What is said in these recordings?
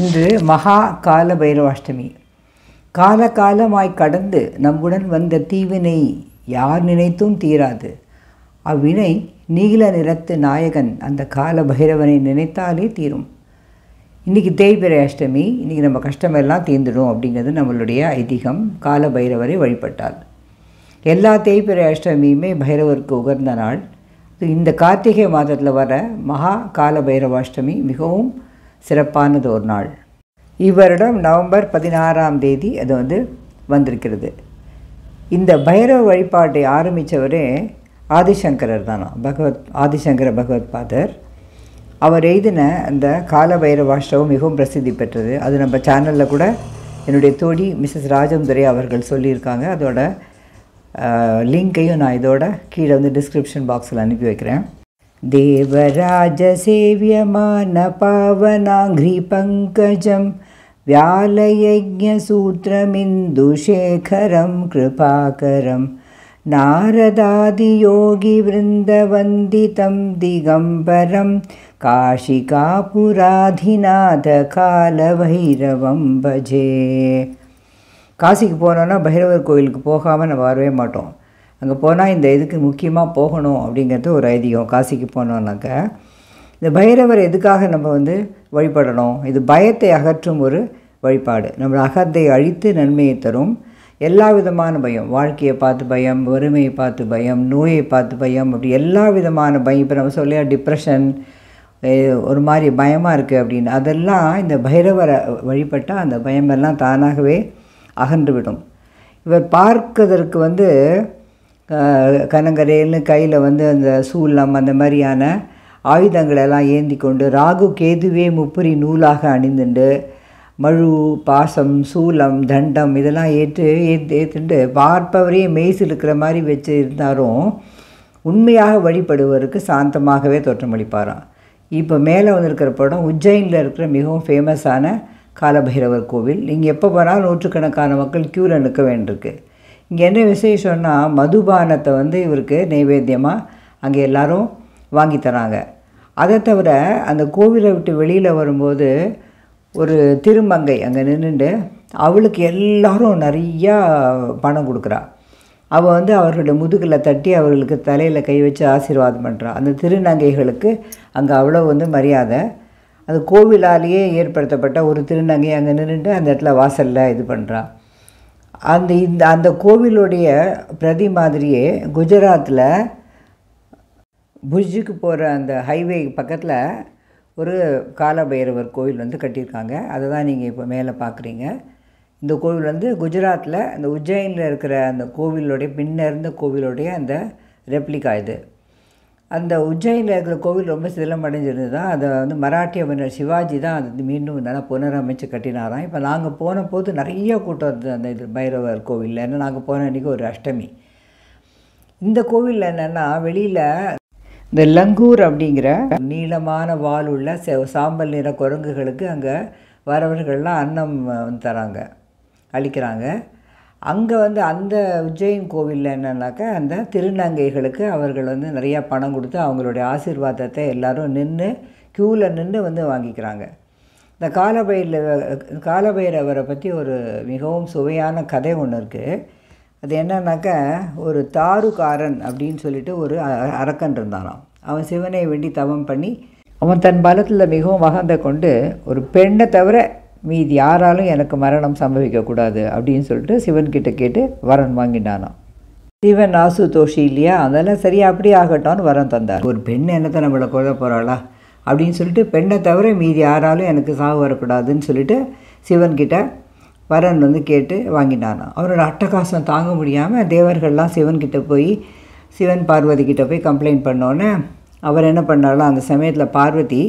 இன்று மகா கால பைரவாஷ்டமி கால காலமாய் கடந்து நம்முடன் வந்த தீவினை யார் நினைத்தும் தீராது அவ்வினை நீல நிறத்து நாயகன் அந்த கால பைரவனை நினைத்தாலே தீரும் இன்றைக்கி தேய்பிறை அஷ்டமி இன்றைக்கி நம்ம கஷ்டமெல்லாம் தீர்ந்துடும் அப்படிங்கிறது நம்மளுடைய ஐதீகம் கால பைரவரை வழிபட்டால் எல்லா தேய்பிறை அஷ்டமியுமே பைரவருக்கு உகர்ந்த நாள் இந்த கார்த்திகை மாதத்தில் வர மகா கால பைரவாஷ்டமி மிகவும் சிறப்பானது ஒரு நாள் இவரிடம் நவம்பர் பதினாறாம் தேதி அது வந்து வந்திருக்கிறது இந்த பைரவ வழிபாட்டை ஆரம்பித்தவரே ஆதிசங்கரர் தானா பகவத் ஆதிசங்கர பகவத் பாதர் அவர் எழுதின அந்த கால பைரவாஷ்டவம் மிகவும் பிரசித்தி பெற்றது அது நம்ம சேனலில் கூட என்னுடைய தோழி மிஸ்ஸஸ் ராஜந்துரை அவர்கள் சொல்லியிருக்காங்க அதோட லிங்க்கையும் நான் இதோட கீழே வந்து டிஸ்கிரிப்ஷன் பாக்ஸில் அனுப்பி வைக்கிறேன் देवराजसेव्यमानपावनाघ्रिपङ्कजं व्यालयज्ञसूत्रमिन्दुशेखरं कृपाकरं नारदादियोगिवृन्दवन्दितं दिगम्बरं काशिकापुराधिनाथकालभैरवं भजे काशिन भैरवर्गमेव माटो அங்கே போனால் இந்த இதுக்கு முக்கியமாக போகணும் அப்படிங்கிறது ஒரு ஐதீகம் காசிக்கு போனோம்னாக்க இந்த பைரவர் எதுக்காக நம்ம வந்து வழிபடணும் இது பயத்தை அகற்றும் ஒரு வழிபாடு நம்ம அகத்தை அழித்து நன்மையை தரும் எல்லா விதமான பயம் வாழ்க்கையை பார்த்து பயம் வறுமையை பார்த்து பயம் நோயை பார்த்து பயம் அப்படி எல்லா விதமான பயம் இப்போ நம்ம சொல்லியா டிப்ரெஷன் ஒரு மாதிரி பயமாக இருக்குது அப்படின்னு அதெல்லாம் இந்த பைரவரை வழிபட்டால் அந்த பயமெல்லாம் தானாகவே அகன்று விடும் இவர் பார்க்கதற்கு வந்து கனங்கரையில் கையில் வந்து அந்த சூலம் அந்த மாதிரியான ஆயுதங்களெல்லாம் ஏந்தி கொண்டு ராகு கேதுவே முப்புரி நூலாக அணிந்துண்டு மழு பாசம் சூலம் தண்டம் இதெல்லாம் ஏற்று ஏற்று ஏற்றுண்டு பார்ப்பவரையே மெய்சிலுக்கிற மாதிரி வச்சு இருந்தாலும் உண்மையாக வழிபடுவருக்கு சாந்தமாகவே தோற்றமளிப்பாராம் இப்போ மேலே வந்திருக்கிற படம் உஜ்ஜைனில் இருக்கிற மிகவும் ஃபேமஸான காலபைரவர் கோவில் நீங்கள் எப்போ போனாலும் நூற்றுக்கணக்கான மக்கள் க்யூவில் நிற்க வேண்டியிருக்கு இங்கே என்ன விசேஷம்னா மதுபானத்தை வந்து இவருக்கு நைவேத்தியமாக அங்கே எல்லோரும் வாங்கி தராங்க அதை தவிர அந்த கோவிலை விட்டு வெளியில் வரும்போது ஒரு திருமங்கை அங்கே நின்றுண்டு அவளுக்கு எல்லாரும் நிறையா பணம் கொடுக்குறா அவள் வந்து அவர்களுடைய முதுகில் தட்டி அவர்களுக்கு தலையில் கை வச்சு ஆசீர்வாதம் பண்ணுறான் அந்த திருநங்கைகளுக்கு அங்கே அவ்வளோ வந்து மரியாதை அது கோவிலாலேயே ஏற்படுத்தப்பட்ட ஒரு திருநங்கை அங்கே நின்றுட்டு அந்த இடத்துல வாசலில் இது பண்ணுறான் அந்த இந்த அந்த கோவிலுடைய பிரதி மாதிரியே குஜராத்தில் புஜுக்கு போகிற அந்த ஹைவே பக்கத்தில் ஒரு காலபைரவர் கோவில் வந்து கட்டியிருக்காங்க அதை தான் நீங்கள் இப்போ மேலே பார்க்குறீங்க இந்த கோவில் வந்து குஜராத்தில் அந்த உஜ்ஜைனில் இருக்கிற அந்த கோவிலுடைய பின்னர் இருந்த கோவிலுடைய அந்த ரெப்ளிகா இது அந்த உஜ்ஜயினில் இருக்கிற கோவில் ரொம்ப சிதிலமடைஞ்சிருந்தது அதை வந்து மராட்டிய மன்னர் சிவாஜி தான் அது மீண்டும் நல்லா புனரமைச்சு கட்டினாராம் இப்போ நாங்கள் போன போது நிறைய கூட்டம் இருந்தது அந்த இது பைரவர் கோவிலில் ஏன்னா நாங்கள் போன அன்றைக்கி ஒரு அஷ்டமி இந்த கோவிலில் என்னென்னா வெளியில் இந்த லங்கூர் அப்படிங்கிற நீளமான வால் உள்ள சாம்பல் நிற குரங்குகளுக்கு அங்கே வரவர்கள்லாம் அன்னம் தராங்க அழிக்கிறாங்க அங்கே வந்து அந்த உஜ்ஜயின் கோவிலில் என்னன்னாக்கா அந்த திருநங்கைகளுக்கு அவர்கள் வந்து நிறையா பணம் கொடுத்து அவங்களுடைய ஆசீர்வாதத்தை எல்லோரும் நின்று க்யூவில் நின்று வந்து வாங்கிக்கிறாங்க இந்த காலபைரில் காலபைரவரை பற்றி ஒரு மிகவும் சுவையான கதை ஒன்று இருக்குது அது என்னன்னாக்கா ஒரு தாருக்காரன் அப்படின்னு சொல்லிட்டு ஒரு அரக்கன் இருந்தானாம் அவன் சிவனை வேண்டி தவம் பண்ணி அவன் தன் பலத்தில் மிகவும் வகந்த கொண்டு ஒரு பெண்ணை தவிர மீதி யாராலும் எனக்கு மரணம் சம்பவிக்கக்கூடாது அப்படின்னு சொல்லிட்டு சிவன்கிட்ட கேட்டு வரன் வாங்கினானான் சிவன் ஆசுதோஷி இல்லையா அதெல்லாம் சரி அப்படியே ஆகட்டும்னு வரம் தந்தார் ஒரு பெண் என்னத்தை நம்மளை கொள்ள போகிறாளா அப்படின்னு சொல்லிட்டு பெண்ணை தவிர மீதி யாராலும் எனக்கு சாவு வரக்கூடாதுன்னு சொல்லிட்டு சிவன்கிட்ட வரன் வந்து கேட்டு வாங்கினானான் அவரோட அட்டகாசம் தாங்க முடியாமல் தேவர்கள்லாம் சிவன்கிட்ட போய் சிவன் பார்வதி கிட்டே போய் கம்ப்ளைண்ட் பண்ணோன்னே அவர் என்ன பண்ணாலும் அந்த சமயத்தில் பார்வதி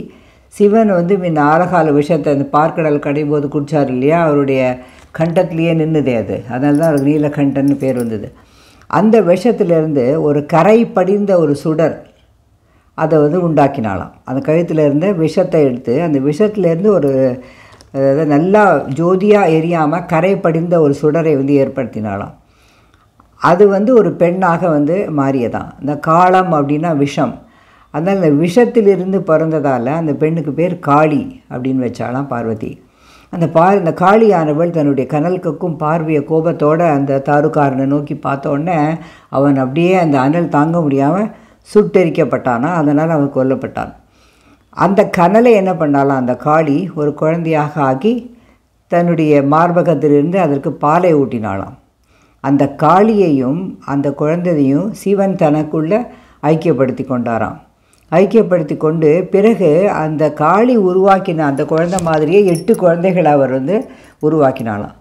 சிவன் வந்து இந்த ஆலகால விஷயத்தை அந்த பார்க்கடல் போது குடித்தார் இல்லையா அவருடைய கண்டத்துலேயே நின்றுதே அது அதனால தான் அவருக்கு நீலகண்டன்னு பேர் வந்தது அந்த விஷத்துலேருந்து ஒரு கரை படிந்த ஒரு சுடர் அதை வந்து உண்டாக்கினாலாம் அந்த கழுத்தில் விஷத்தை எடுத்து அந்த விஷத்துலேருந்து ஒரு அதாவது நல்லா ஜோதியாக எரியாமல் கரை படிந்த ஒரு சுடரை வந்து ஏற்படுத்தினாலாம் அது வந்து ஒரு பெண்ணாக வந்து மாறியதான் இந்த காலம் அப்படின்னா விஷம் அதனால் அந்த விஷத்திலிருந்து பிறந்ததால் அந்த பெண்ணுக்கு பேர் காளி அப்படின்னு வச்சாலாம் பார்வதி அந்த பா இந்த காளியானவள் தன்னுடைய கனல் கக்கும் பார்வைய கோபத்தோடு அந்த தாருக்காரனை நோக்கி பார்த்தோடனே அவன் அப்படியே அந்த அனல் தாங்க முடியாமல் சுட்டெரிக்கப்பட்டானா அதனால் அவன் கொல்லப்பட்டான் அந்த கனலை என்ன பண்ணாலாம் அந்த காளி ஒரு குழந்தையாக ஆக்கி தன்னுடைய மார்பகத்திலிருந்து அதற்கு பாலை ஊட்டினாலாம் அந்த காளியையும் அந்த குழந்தையையும் சிவன் தனக்குள்ளே ஐக்கியப்படுத்தி கொண்டாராம் ஐக்கியப்படுத்தி கொண்டு பிறகு அந்த காளி உருவாக்கின அந்த குழந்தை மாதிரியே எட்டு குழந்தைகள் அவர் வந்து உருவாக்கினாலாம்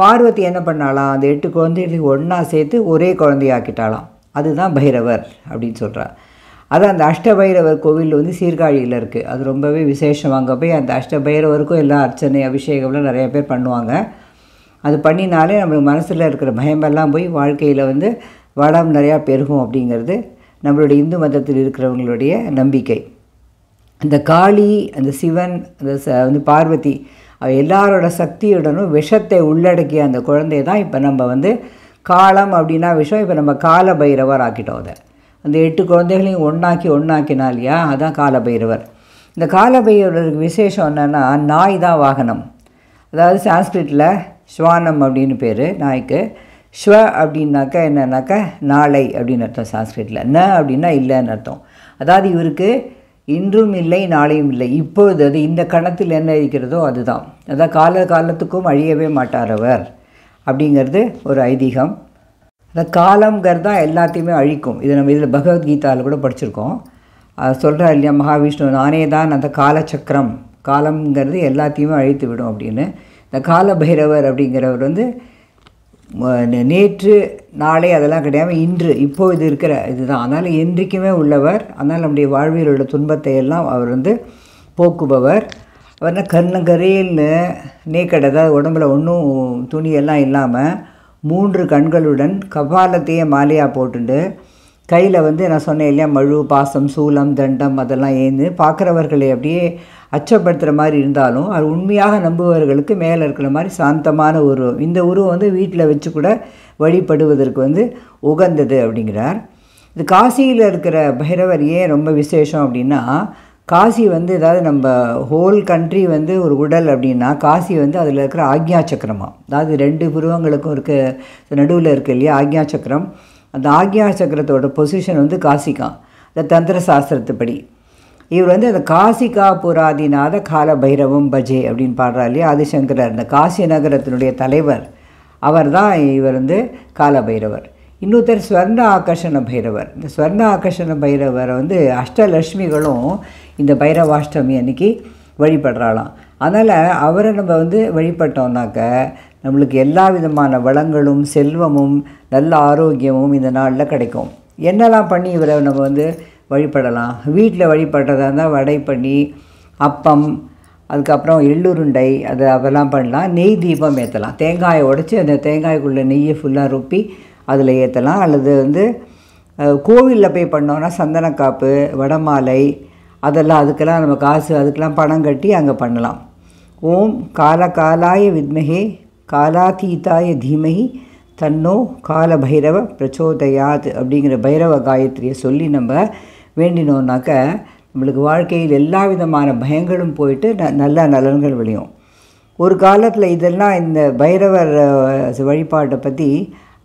பார்வதி என்ன பண்ணாலாம் அந்த எட்டு குழந்தைகளையும் ஒன்றா சேர்த்து ஒரே குழந்தையாக்கிட்டாலாம் அதுதான் பைரவர் அப்படின்னு சொல்கிறார் அது அந்த அஷ்டபைரவர் கோவில் வந்து சீர்காழியில் இருக்குது அது ரொம்பவே விசேஷம் அங்கே போய் அந்த அஷ்டபைரவருக்கும் எல்லாம் அர்ச்சனை அபிஷேகம்லாம் நிறைய பேர் பண்ணுவாங்க அது பண்ணினாலே நம்மளுக்கு மனசில் இருக்கிற பயமெல்லாம் போய் வாழ்க்கையில் வந்து வளம் நிறையா பெருகும் அப்படிங்கிறது நம்மளுடைய இந்து மதத்தில் இருக்கிறவங்களுடைய நம்பிக்கை அந்த காளி அந்த சிவன் அந்த ச வந்து பார்வதி எல்லாரோட சக்தியுடனும் விஷத்தை உள்ளடக்கிய அந்த குழந்தை தான் இப்போ நம்ம வந்து காலம் அப்படின்னா விஷம் இப்போ நம்ம கால பைரவர் ஆக்கிட்டோம் அதை அந்த எட்டு குழந்தைகளையும் ஒன்றாக்கி ஒன்றாக்கினா இல்லையா அதுதான் கால பைரவர் இந்த கால பைரவருக்கு விசேஷம் என்னென்னா நாய் தான் வாகனம் அதாவது சான்ஸ்கிரிட்டில் ஸ்வானம் அப்படின்னு பேர் நாய்க்கு ஸ்வ அப்படின்னாக்கா என்னன்னாக்கா நாளை அப்படின்னு அர்த்தம் சான்ஸ்கிரிட்டில் ந அப்படின்னா இல்லைன்னு அர்த்தம் அதாவது இவருக்கு இன்றும் இல்லை நாளையும் இல்லை இப்பொழுது அது இந்த கணத்தில் என்ன இருக்கிறதோ அதுதான் அதான் கால காலத்துக்கும் அழியவே மாட்டார் அவர் அப்படிங்கிறது ஒரு ஐதீகம் அந்த காலங்கிறது தான் எல்லாத்தையுமே அழிக்கும் இது நம்ம இதில் பகவத்கீதாவில் கூட படிச்சிருக்கோம் சொல்கிறார் இல்லையா மகாவிஷ்ணு நானே தான் அந்த காலச்சக்கரம் காலங்கிறது எல்லாத்தையுமே அழித்து விடும் அப்படின்னு இந்த கால பைரவர் அப்படிங்கிறவர் வந்து நேற்று நாளை அதெல்லாம் கிடையாமல் இன்று இப்போது இருக்கிற இதுதான் அதனால் என்றைக்குமே உள்ளவர் அதனால் நம்முடைய வாழ்வியல் உள்ள துன்பத்தை எல்லாம் அவர் வந்து போக்குபவர் அவர்னா கர்ணகரையில் நேக்கடை அதாவது உடம்புல ஒன்றும் துணியெல்லாம் இல்லாமல் மூன்று கண்களுடன் கபாலத்தையே மாலையாக போட்டுண்டு கையில் வந்து நான் சொன்னேன் இல்லையா மழு பாசம் சூலம் தண்டம் அதெல்லாம் ஏந்து பார்க்குறவர்களை அப்படியே அச்சப்படுத்துகிற மாதிரி இருந்தாலும் அது உண்மையாக நம்புபவர்களுக்கு மேலே இருக்கிற மாதிரி சாந்தமான உருவம் இந்த உருவம் வந்து வீட்டில் வச்சு கூட வழிபடுவதற்கு வந்து உகந்தது அப்படிங்கிறார் இது காசியில் இருக்கிற பைரவர் ஏன் ரொம்ப விசேஷம் அப்படின்னா காசி வந்து ஏதாவது நம்ம ஹோல் கண்ட்ரி வந்து ஒரு உடல் அப்படின்னா காசி வந்து அதில் இருக்கிற ஆக்ஞா சக்கரமாக அதாவது ரெண்டு புருவங்களுக்கும் இருக்க நடுவில் இருக்குது இல்லையா ஆக்ஞா சக்கரம் அந்த ஆக்ஞா சக்கரத்தோட பொசிஷன் வந்து காசிக்கான் இந்த தந்திர சாஸ்திரத்துப்படி இவர் வந்து அந்த காசி காபுராதிநாத கால பைரவம் பஜே அப்படின்னு பாடுறாரு இல்லையா ஆதிசங்கரர் இந்த காசி நகரத்தினுடைய தலைவர் அவர் தான் இவர் வந்து கால பைரவர் இன்னொருத்தர் ஸ்வர்ண ஆகர்ஷண பைரவர் இந்த ஸ்வர்ண ஆகர்ஷண பைரவரை வந்து அஷ்டலட்சுமிகளும் இந்த பைரவாஷ்டமி அன்னைக்கு வழிபடுறாளாம் அதனால் அவரை நம்ம வந்து வழிபட்டோம்னாக்க நம்மளுக்கு எல்லா விதமான வளங்களும் செல்வமும் நல்ல ஆரோக்கியமும் இந்த நாளில் கிடைக்கும் என்னெல்லாம் பண்ணி இவரை நம்ம வந்து வழிபடலாம் வீட்டில் வழிபடுறதா இருந்தால் வடை பண்ணி அப்பம் அதுக்கப்புறம் எள்ளுருண்டை அது அதெல்லாம் பண்ணலாம் நெய் தீபம் ஏற்றலாம் தேங்காயை உடச்சி அந்த தேங்காய்க்குள்ளே நெய்யை ஃபுல்லாக ருப்பி அதில் ஏற்றலாம் அல்லது வந்து கோவிலில் போய் பண்ணோன்னா சந்தனக்காப்பு வடமாலை அதெல்லாம் அதுக்கெல்லாம் நம்ம காசு அதுக்கெல்லாம் பணம் கட்டி அங்கே பண்ணலாம் ஓம் கால காலாய வித்மகே காலாதீதாய தீமகி தன்னோ கால பைரவ பிரச்சோதயாத் அப்படிங்கிற பைரவ காயத்ரியை சொல்லி நம்ம வேண்டினோம்னாக்கா நம்மளுக்கு வாழ்க்கையில் எல்லா விதமான பயங்களும் போயிட்டு ந நல்ல நலன்கள் விளையும் ஒரு காலத்தில் இதெல்லாம் இந்த பைரவர் வழிபாட்டை பற்றி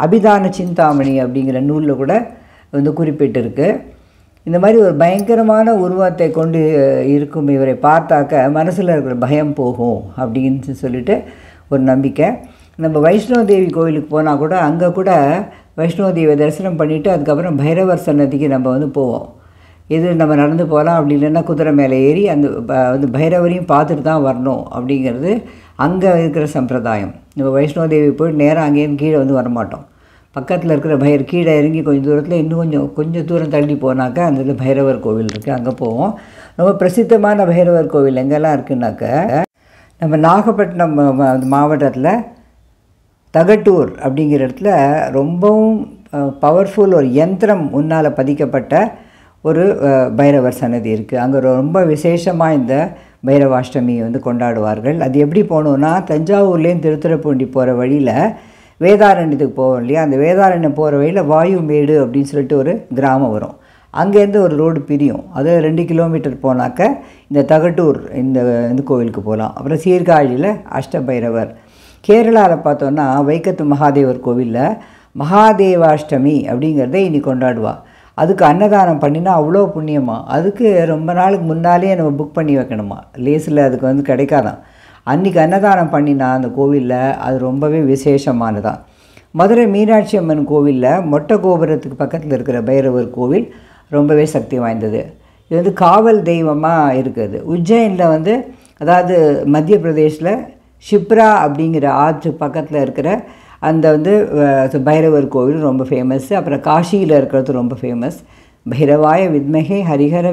அபிதான சிந்தாமணி அப்படிங்கிற நூலில் கூட வந்து குறிப்பிட்டிருக்கு இந்த மாதிரி ஒரு பயங்கரமான உருவத்தை கொண்டு இருக்கும் இவரை பார்த்தாக்க மனசில் இருக்கிற பயம் போகும் அப்படின்னு சொல்லிட்டு ஒரு நம்பிக்கை நம்ம வைஷ்ணவ தேவி கோயிலுக்கு போனால் கூட அங்கே கூட வைஷ்ணவ தேவியை தரிசனம் பண்ணிவிட்டு அதுக்கப்புறம் பைரவர் சன்னதிக்கு நம்ம வந்து போவோம் இது நம்ம நடந்து போகலாம் அப்படி இல்லைன்னா குதிரை மேலே ஏறி அந்த வந்து பைரவரையும் பார்த்துட்டு தான் வரணும் அப்படிங்கிறது அங்கே இருக்கிற சம்பிரதாயம் நம்ம வைஷ்ணோதேவி போய்ட்டு நேராக அங்கேயும் கீழே வந்து வரமாட்டோம் பக்கத்தில் இருக்கிற பைரவர் கீழே இறங்கி கொஞ்சம் தூரத்தில் இன்னும் கொஞ்சம் கொஞ்சம் தூரம் தள்ளி போனாக்கா அந்த பைரவர் கோவில் இருக்குது அங்கே போவோம் ரொம்ப பிரசித்தமான பைரவர் கோவில் எங்கெல்லாம் இருக்குன்னாக்க நம்ம நாகப்பட்டினம் மாவட்டத்தில் தகட்டூர் அப்படிங்கிற இடத்துல ரொம்பவும் பவர்ஃபுல் ஒரு யந்திரம் முன்னால் பதிக்கப்பட்ட ஒரு பைரவர் சன்னதி இருக்குது அங்கே ரொம்ப விசேஷமாக இந்த பைரவாஷ்டமியை வந்து கொண்டாடுவார்கள் அது எப்படி போகணுன்னா தஞ்சாவூர்லேயும் திருத்துறைப்பூண்டி போகிற வழியில் வேதாரண்யத்துக்கு போவோம் இல்லையா அந்த வேதாரண்யம் போகிற வழியில் வாயுமேடு அப்படின்னு சொல்லிட்டு ஒரு கிராமம் வரும் அங்கேருந்து ஒரு ரோடு பிரியும் அது ரெண்டு கிலோமீட்டர் போனாக்க இந்த தகட்டூர் இந்த இந்த கோவிலுக்கு போகலாம் அப்புறம் சீர்காழியில் அஷ்டபைரவர் கேரளாவில் பார்த்தோன்னா வைக்கத்து மகாதேவர் கோவிலில் மகாதேவாஷ்டமி அப்படிங்கிறத இனி கொண்டாடுவாள் அதுக்கு அன்னதானம் பண்ணினா அவ்வளோ புண்ணியமா அதுக்கு ரொம்ப நாளுக்கு முன்னாலேயே நம்ம புக் பண்ணி வைக்கணுமா லேஸில் அதுக்கு வந்து கிடைக்காதான் அன்றைக்கி அன்னதானம் பண்ணினா அந்த கோவிலில் அது ரொம்பவே விசேஷமானதான் மதுரை மீனாட்சி அம்மன் கோவிலில் மொட்டை கோபுரத்துக்கு பக்கத்தில் இருக்கிற பைரவர் கோவில் ரொம்பவே சக்தி வாய்ந்தது இது வந்து காவல் தெய்வமாக இருக்குது உஜ்ஜைனில் வந்து அதாவது மத்திய பிரதேஷில் ஷிப்ரா அப்படிங்கிற ஆற்று பக்கத்தில் இருக்கிற அந்த வந்து பைரவர் கோவில் ரொம்ப ஃபேமஸ் அப்புறம் காஷியில் இருக்கிறது ரொம்ப ஃபேமஸ் பைரவாய வித்மகே ஹரிஹர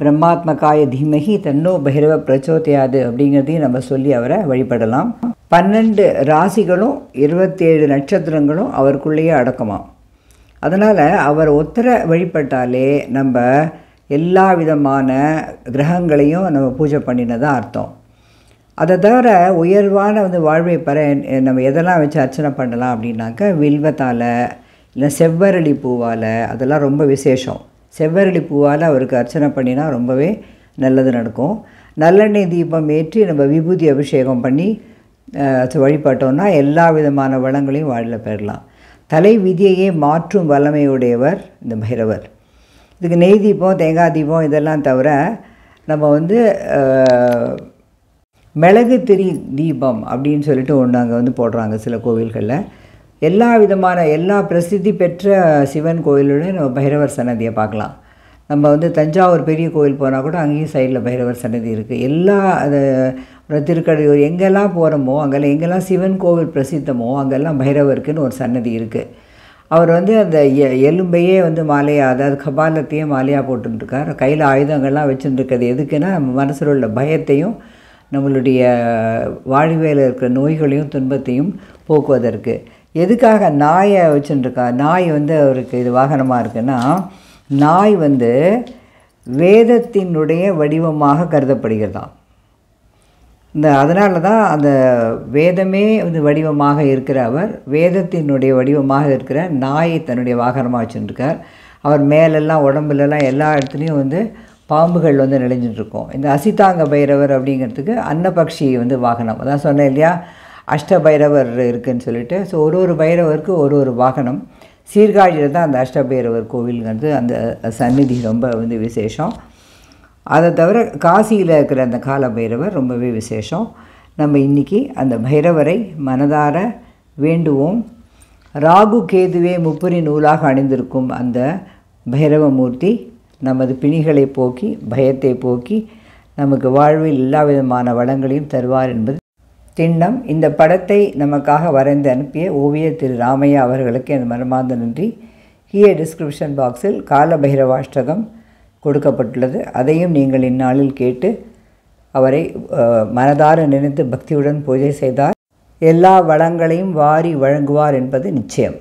பிரம்மாத்மகாய தீமகி தன்னோ பைரவ பிரச்சோதையாது அப்படிங்கிறதையும் நம்ம சொல்லி அவரை வழிபடலாம் பன்னெண்டு ராசிகளும் இருபத்தேழு நட்சத்திரங்களும் அவருக்குள்ளேயே அடக்கமாம் அதனால் அவர் ஒத்தரை வழிபட்டாலே நம்ம எல்லா விதமான கிரகங்களையும் நம்ம பூஜை பண்ணினதான் அர்த்தம் அதை தவிர உயர்வான வந்து வாழ்வை பெற நம்ம எதெல்லாம் வச்சு அர்ச்சனை பண்ணலாம் அப்படின்னாக்கா வில்வத்தால் இல்லை செவ்வரளி பூவால் அதெல்லாம் ரொம்ப விசேஷம் செவ்வரளி பூவால் அவருக்கு அர்ச்சனை பண்ணினா ரொம்பவே நல்லது நடக்கும் நல்லெண்ணெய் தீபம் ஏற்றி நம்ம விபூதி அபிஷேகம் பண்ணி வழிபட்டோம்னா எல்லா விதமான வளங்களையும் வாழில் பெறலாம் தலை விதியையே மாற்றும் வல்லமையுடையவர் இந்த பைரவர் இதுக்கு நெய் தீபம் தேங்காய் தீபம் இதெல்லாம் தவிர நம்ம வந்து மிளகு திரி தீபம் அப்படின்னு சொல்லிட்டு ஒன்று அங்கே வந்து போடுறாங்க சில கோவில்களில் எல்லா விதமான எல்லா பிரசித்தி பெற்ற சிவன் கோயிலோட நம்ம பைரவர் சன்னதியை பார்க்கலாம் நம்ம வந்து தஞ்சாவூர் பெரிய கோயில் போனால் கூட அங்கேயும் சைடில் பைரவர் சன்னதி இருக்குது எல்லா அது திருக்கடையூர் எங்கெல்லாம் போகிறோமோ அங்கெல்லாம் எங்கெல்லாம் சிவன் கோவில் பிரசித்தமோ அங்கெல்லாம் பைரவருக்குன்னு ஒரு சன்னதி இருக்குது அவர் வந்து அந்த எலும்பையே வந்து மாலையாக அதாவது கபாலத்தையே மாலையாக போட்டுருக்கார் கையில் ஆயுதங்கள்லாம் வச்சுருக்கிறது எதுக்குன்னா நம்ம மனசில் உள்ள பயத்தையும் நம்மளுடைய வாழ்வியல் இருக்கிற நோய்களையும் துன்பத்தையும் போக்குவதற்கு எதுக்காக நாயை வச்சுட்டுருக்கா நாய் வந்து அவருக்கு இது வாகனமாக இருக்குன்னா நாய் வந்து வேதத்தினுடைய வடிவமாக கருதப்படுகிறதாம் இந்த அதனால தான் அந்த வேதமே வந்து வடிவமாக இருக்கிற அவர் வேதத்தினுடைய வடிவமாக இருக்கிற நாயை தன்னுடைய வாகனமாக வச்சுட்டுருக்கார் அவர் மேலெல்லாம் உடம்புலலாம் எல்லா இடத்துலையும் வந்து பாம்புகள் வந்து நெளிஞ்சிட்ருக்கும் இந்த அசிதாங்க பைரவர் அப்படிங்கிறதுக்கு அன்னபக்ஷி வந்து வாகனம் அதான் சொன்னேன் இல்லையா அஷ்ட பைரவர் இருக்குதுன்னு சொல்லிட்டு ஸோ ஒரு ஒரு பைரவருக்கு ஒரு ஒரு வாகனம் சீர்காழியில் தான் அந்த அஷ்ட பைரவர் கோவிலுங்கிறது அந்த சந்நிதி ரொம்ப வந்து விசேஷம் அதை தவிர காசியில் இருக்கிற அந்த கால பைரவர் ரொம்பவே விசேஷம் நம்ம இன்றைக்கி அந்த பைரவரை மனதார வேண்டுவோம் ராகு கேதுவே முப்பரி நூலாக அணிந்திருக்கும் அந்த பைரவமூர்த்தி நமது பிணிகளை போக்கி பயத்தை போக்கி நமக்கு வாழ்வில் எல்லா விதமான வளங்களையும் தருவார் என்பது திண்ணம் இந்த படத்தை நமக்காக வரைந்து அனுப்பிய ஓவியர் திரு ராமையா அவர்களுக்கு எனது மனமார்ந்த நன்றி கீழே டிஸ்கிரிப்ஷன் பாக்ஸில் காலபைரவாஷ்டகம் கொடுக்கப்பட்டுள்ளது அதையும் நீங்கள் இந்நாளில் கேட்டு அவரை மனதார நினைத்து பக்தியுடன் பூஜை செய்தார் எல்லா வளங்களையும் வாரி வழங்குவார் என்பது நிச்சயம்